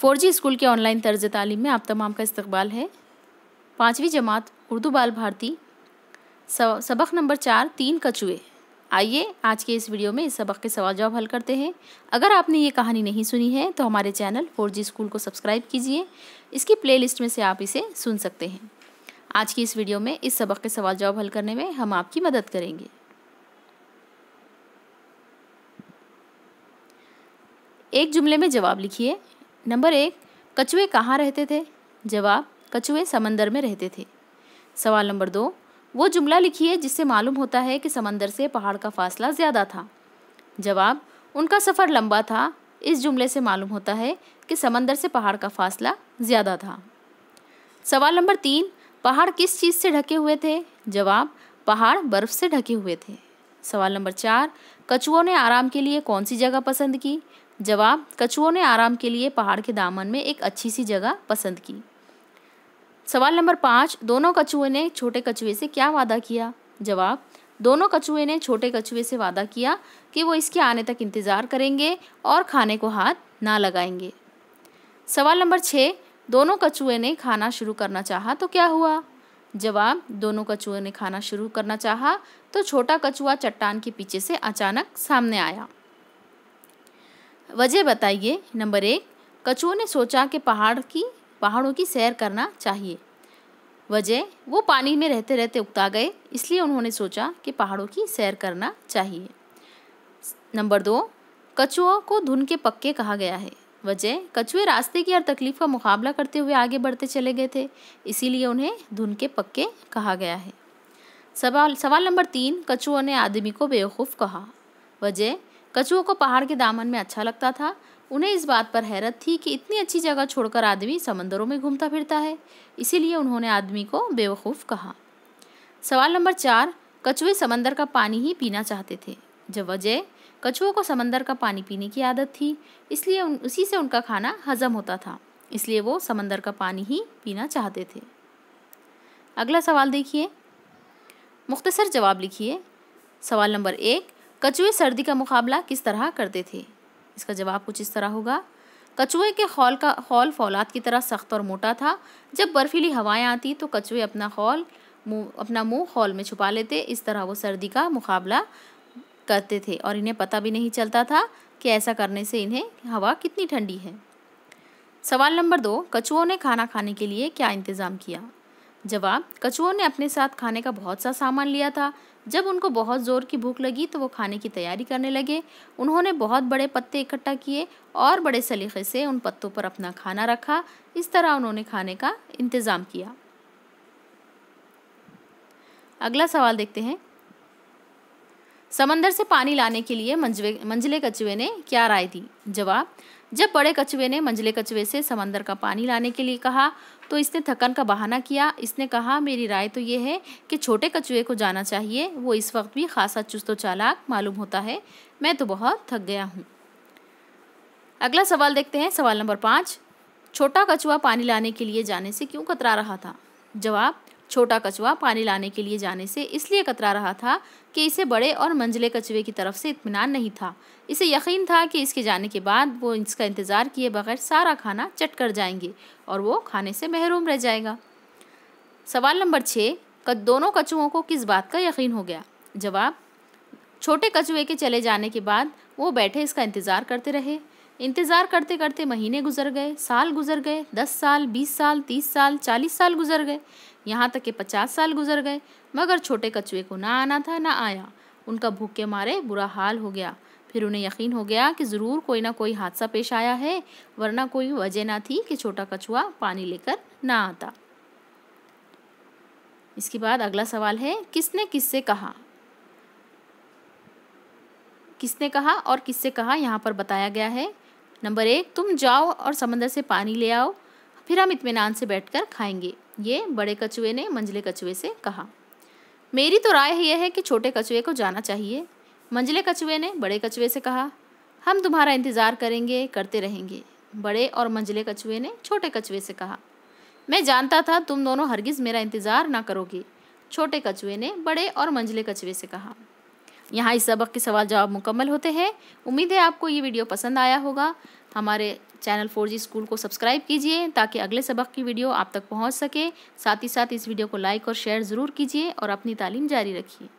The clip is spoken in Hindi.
फोर जी स्कूल के ऑनलाइन तर्ज तालीम में आप तमाम का इस्तबाल है पाँचवीं जमात उर्दू बाल भारती सबक नंबर चार तीन कचुए आइए आज के इस वीडियो में इस सबक के सवाल जवाब हल करते हैं अगर आपने ये कहानी नहीं सुनी है तो हमारे चैनल फोर जी स्कूल को सब्सक्राइब कीजिए इसकी लिस्ट में से आप इसे सुन सकते हैं आज की इस वीडियो में इस सबक के सवाल जवाब हल करने में हम आपकी मदद करेंगे एक जुमले में जवाब लिखिए नंबर एक कछुए कहाँ रहते थे जवाब कछुए समंदर में रहते थे सवाल नंबर दो वो जुमला लिखिए जिससे मालूम होता है कि समंदर से पहाड़ का फासला ज़्यादा था जवाब उनका सफ़र लंबा था इस जुमले से मालूम होता है कि समंदर से पहाड़ का फासला ज़्यादा था सवाल नंबर तीन पहाड़ किस चीज़ से ढके हुए थे जवाब पहाड़ बर्फ़ से ढके हुए थे सवाल नंबर चार कछुओं ने आराम के लिए कौन सी जगह पसंद की जवाब कछुओं ने आराम के लिए पहाड़ के दामन में एक अच्छी सी जगह पसंद की सवाल नंबर पाँच दोनों कछुए ने छोटे कछुए से क्या वादा किया जवाब दोनों कछुए ने छोटे कछुए से वादा किया कि वो इसके आने तक इंतज़ार करेंगे और खाने को हाथ ना लगाएंगे सवाल नंबर छः दोनों कछुए ने खाना शुरू करना चाहा तो क्या हुआ जवाब दोनों कछुओं ने खाना शुरू करना चाहा तो छोटा कछुआ चट्टान के पीछे से अचानक सामने आया वजह बताइए नंबर एक कछुओं ने सोचा कि पहाड़ की पहाड़ों की सैर करना चाहिए वजह वो पानी में रहते रहते उगता गए इसलिए उन्होंने सोचा कि पहाड़ों की सैर करना चाहिए नंबर दो कछुओं को धुन के पक्के कहा गया है वजह कछुए रास्ते की हर तकलीफ का मुकाबला करते हुए आगे बढ़ते चले गए थे इसीलिए उन्हें धुन के पक्के कहा गया है सवाल सवाल नंबर तीन कछुओं ने आदमी को बेवकूफ़ कहा वजह कछुओं को पहाड़ के दामन में अच्छा लगता था उन्हें इस बात पर हैरत थी कि इतनी अच्छी जगह छोड़कर आदमी समंदरों में घूमता फिरता है इसीलिए उन्होंने आदमी को बेवकूफ़ कहा सवाल नंबर चार कछुए समंदर का पानी ही पीना चाहते थे जब वजह कछुओं को समंदर का पानी पीने की आदत थी इसलिए उन, उसी से उनका खाना हजम होता था इसलिए वो समंदर का पानी ही पीना चाहते थे अगला सवाल देखिए मुख्तसर जवाब लिखिए सवाल नंबर एक कछुए सर्दी का मुकाबला किस तरह करते थे इसका जवाब कुछ इस तरह होगा कछुए के खौल का खौल फौलाद की तरह सख्त और मोटा था जब बर्फीली हवाएं आती तो कछुए अपना हॉल मुँह अपना मुंह हॉल में छुपा लेते इस तरह वो सर्दी का मुकाबला करते थे और इन्हें पता भी नहीं चलता था कि ऐसा करने से इन्हें हवा कितनी ठंडी है सवाल नंबर दो कछुओं ने खाना खाने के लिए क्या इंतज़ाम किया जवाब कछुओं ने अपने साथ खाने का बहुत सा सामान लिया था जब उनको बहुत ज़ोर की भूख लगी तो वो खाने की तैयारी करने लगे उन्होंने बहुत बड़े पत्ते इकट्ठा किए और बड़े सलीके से उन पत्तों पर अपना खाना रखा इस तरह उन्होंने खाने का इंतज़ाम किया अगला सवाल देखते हैं समंदर से पानी लाने के लिए मंजवे मंजिले कछुए ने क्या राय दी जवाब जब बड़े कछुए ने मंजिले कछुए से समंदर का पानी लाने के लिए कहा तो इसने थकन का बहाना किया इसने कहा मेरी राय तो ये है कि छोटे कछुए को जाना चाहिए वो इस वक्त भी खासा चुस्त चालाक मालूम होता है मैं तो बहुत थक गया हूँ अगला सवाल देखते हैं सवाल नंबर पाँच छोटा कछुआ पानी लाने के लिए जाने से क्यों कतरा रहा था जवाब छोटा कछुआ पानी लाने के लिए जाने से इसलिए कतरा रहा था कि इसे बड़े और मंजिले कछुए की तरफ से इतमान नहीं था इसे यकीन था कि इसके जाने के बाद वो इसका इंतज़ार किए बगैर सारा खाना चट कर जाएंगे और वो खाने से महरूम रह जाएगा सवाल नंबर छः दोनों कछुओं को किस बात का यकीन हो गया जवाब छोटे कछुए के चले जाने के बाद वो बैठे इसका इंतज़ार करते रहे इंतज़ार करते करते महीने गुजर गए साल गुजर गए दस साल बीस साल तीस साल चालीस साल गुजर गए यहाँ तक कि पचास साल गुजर गए मगर छोटे कछुए को ना आना था ना आया उनका भूख के मारे बुरा हाल हो गया फिर उन्हें यकीन हो गया कि ज़रूर कोई ना कोई हादसा पेश आया है वरना कोई वजह ना थी कि छोटा कछुआ पानी लेकर ना आता इसके बाद अगला सवाल है किसने किससे कहा किसने कहा और किससे कहा यहाँ पर बताया गया है नंबर एक तुम जाओ और समंदर से पानी ले आओ फिर हम इतमान से बैठकर खाएंगे ये बड़े कछुए ने मंझले कछुए से कहा मेरी तो राय यह है कि छोटे कछुए को जाना चाहिए मंझले कछुए ने बड़े कछुए से कहा हम तुम्हारा इंतज़ार करेंगे करते रहेंगे बड़े और मंझले कछुए ने छोटे कछुए से कहा मैं जानता था तुम दोनों हरगिज़ मेरा इंतज़ार ना करोगे छोटे कछुए ने बड़े और मंझले कछुए से कहा यहाँ इस सबक के सवाल जवाब मुकम्मल होते हैं उम्मीद है आपको ये वीडियो पसंद आया होगा हमारे चैनल फोर जी स्कूल को सब्सक्राइब कीजिए ताकि अगले सबक की वीडियो आप तक पहुंच सके साथ ही साथ इस वीडियो को लाइक और शेयर ज़रूर कीजिए और अपनी तालीम जारी रखिए